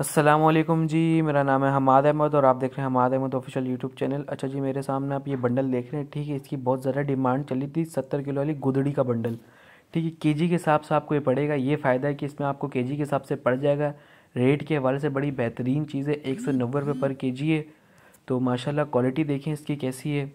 असलम जी मेरा नाम है हमाद अहमद और आप देख रहे हैं Hamad Ahmad official YouTube channel अच्छा जी मेरे सामने आप ये बंडल देख रहे हैं ठीक है इसकी बहुत ज़्यादा डिमांड चली थी सत्तर किलो वाली गुदड़ी का बंडल ठीक है केजी के हिसाब से आपको ये पड़ेगा ये फ़ायदा है कि इसमें आपको केजी के हिसाब से पड़ जाएगा रेट के हवाले से बड़ी बेहतरीन चीज़ है एक सौ नब्बे रुपये पर के जी है तो माशाल्लाह क्वालिटी देखें इसकी कैसी है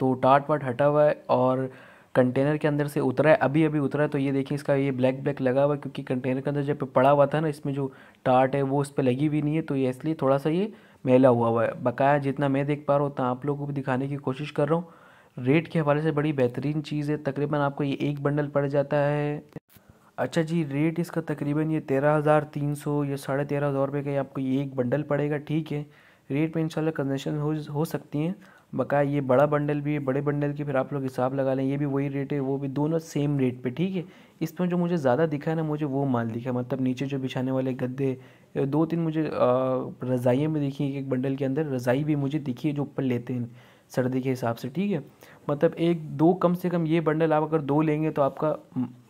तो टाट वाट हटा हुआ है और कंटेनर के अंदर से उतरा है अभी अभी उतरा है तो ये देखिए इसका ये ब्लैक ब्लैक लगा हुआ है क्योंकि कंटेनर के अंदर जब पड़ा हुआ था ना इसमें जो टाट है वो उस पर लगी हुई नहीं है तो ये इसलिए थोड़ा सा ये मेला हुआ हुआ है बकाया जितना मैं देख पा रहा हूँ उतना आप लोगों को भी दिखाने की कोशिश कर रहा हूँ रेट के हवाले से बड़ी बेहतरीन चीज़ है तकरीबन आपको ये एक बंडल पड़ जाता है अच्छा जी रेट इसका तकरीबन ये तेरह हज़ार तीन सौ या साढ़े तेरह हज़ार रुपये का आपको ये एक बंडल पड़ेगा ठीक है रेट में इंशाल्लाह कंसेशन हो हो सकती हैं बकाया ये बड़ा बंडल भी है बड़े बंडल की फिर आप लोग हिसाब लगा लें ये भी वही रेट है वो भी दोनों सेम रेट पे ठीक है इसमें जो मुझे ज़्यादा दिखा है ना मुझे वो माल दिखा मतलब नीचे जो बिछाने वाले गद्दे दो तीन मुझे रज़ाइयाँ भी दिखी एक बंडल के अंदर रज़ाई भी मुझे दिखी है जो ऊपर लेते हैं सर्दी के हिसाब से ठीक है मतलब एक दो कम से कम ये बंडल आप अगर दो लेंगे तो आपका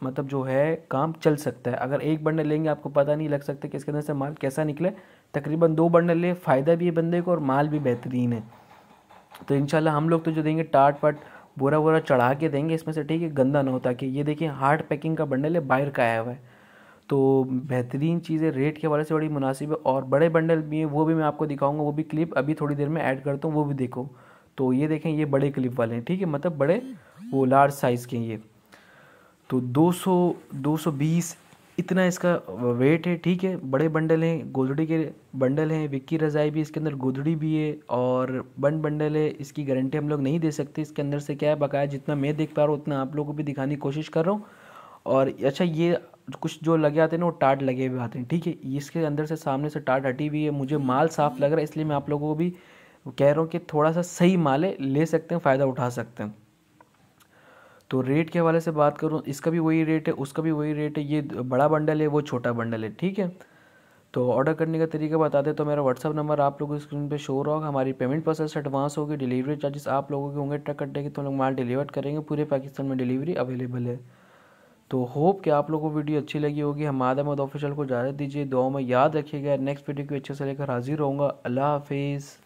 मतलब जो है काम चल सकता है अगर एक बंडल लेंगे आपको पता नहीं लग सकता कि इसके अंदर से माल कैसा निकले तकरीबन दो बंडल ले फ़ायदा भी है बंदे को और माल भी बेहतरीन है तो इन हम लोग तो जो देंगे टाट पाट बोरा बोरा चढ़ा के देंगे इसमें से ठीक है गंदा ना होता कि ये देखिए हार्ड पैकिंग का बंडल है बाहर का आया हुआ है तो बेहतरीन चीज़ है रेट के हवाले से बड़ी मुनासिब है और बड़े बंडल भी हैं वो भी मैं आपको दिखाऊंगा वो भी क्लिप अभी थोड़ी देर में ऐड करता हूँ वो भी देखो तो ये देखें ये बड़े क्लिप वाले हैं ठीक है मतलब बड़े वो लार्ज साइज़ के हैं ये तो 200 220 इतना इसका वेट है ठीक है बड़े बंडल हैं गोदड़ी के बंडल हैं विक्की रज़ाई भी इसके अंदर गोदड़ी भी है और बंड बंडल है इसकी गारंटी हम लोग नहीं दे सकते इसके अंदर से क्या है बकाया जितना मैं देख पा रहा हूँ उतना आप लोगों को भी दिखाने की कोशिश कर रहा हूँ और अच्छा ये कुछ जो लगे आते हैं ना वो टाट लगे हुए आते हैं ठीक है इसके अंदर से सामने से टाट हटी हुई है मुझे माल साफ़ लग रहा है इसलिए मैं आप लोगों को भी कह रहा हूँ कि थोड़ा सा सही माल है ले सकते हैं फ़ायदा उठा सकते हैं तो रेट के हवाले से बात करूँ इसका भी वही रेट है उसका भी वही रेट है ये बड़ा बंडल है वो छोटा बंडल है ठीक है तो ऑर्डर करने का तरीका बता दें तो मेरा व्हाट्सअप नंबर आप लोगों की स्क्रीन पे शो होगा हमारी पेमेंट प्रोसेस एडवांस होगी डिलीवरी चार्जेस आप लोगों के होंगे ट्रक कटने के तो हम लोग माल डिलीवर करेंगे पूरे पाकिस्तान में डिलीवरी अवेलेबल है तो होप कि आप लोगों को वीडियो अच्छी लगी होगी हम आदम ऑफिशियल को इजाज़त दीजिए दो में याद रखिएगा नेक्स्ट वीडियो को अच्छे से लेकर हाजिर होऊंगा अल्लाह हाफिज़